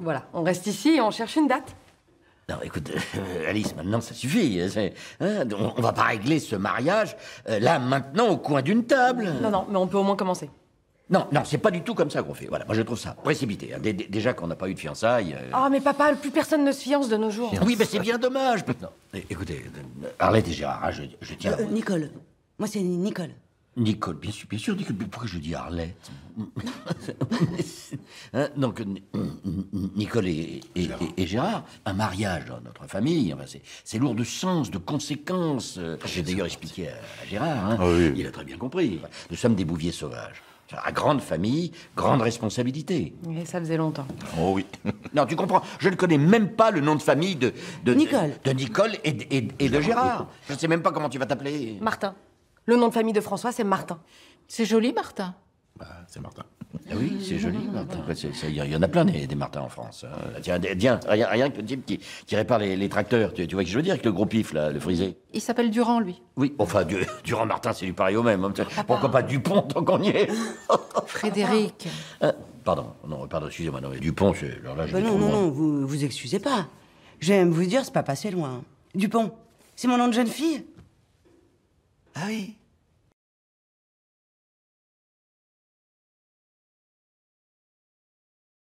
Voilà, on reste ici et on cherche une date. Non, écoute, euh, Alice, maintenant ça suffit. Hein, hein, on, va pas régler ce mariage euh, là, maintenant, au coin d'une table. Non, non, mais on peut au moins commencer. Non, non, c'est pas du tout comme ça qu'on fait. Voilà, moi je trouve ça précipité. Hein. Déjà qu'on n'a pas eu de fiançailles. Euh. Ah, oh, mais papa, plus personne ne se fiance de nos jours. Oui, mais c'est bien dommage. Non, eh, écoutez, Arlette et Gérard, je, tiens. À... Nicole, moi c'est Nicole. Nicole, bien sûr, bien sûr, pourquoi je dis Arlette que... Nicole et, Gérard. un mariage dans notre famille, c'est lourd de sens, de conséquences. Ah, J'ai d'ailleurs expliqué à, Gérard, hein. ah il a très bien compris. Nous sommes des bouviers sauvages. À grande famille, grande responsabilité. Et ça faisait longtemps. Oh oui. non, tu comprends, je ne connais même pas le nom de famille de... de Nicole. De, Nicole et, de Gérard. Je ne sais même pas comment tu vas t'appeler. Martin. Le nom de famille de François, c'est Martin. C'est joli, Martin. Bah, c'est Martin. Ah oui, ah, c'est joli, Il y en a plein des, des Martins en France. Hein. Ah, tiens, rien, que le type qui, répare les, tracteurs. Tu, vois ce que je veux dire avec le gros pif, là, le frisé Il s'appelle Durand, lui. Oui, enfin, Durand Martin, c'est du pareil au même. Hein. Pourquoi pas Dupont tant qu'on y est Frédéric. Euh, pardon, non, pardon, excusez-moi, Dupont, c'est. Ben non, non, non, vous vous excusez pas. J'aime vous dire, c'est pas passé loin. Dupont, c'est mon nom de jeune fille. Ah oui.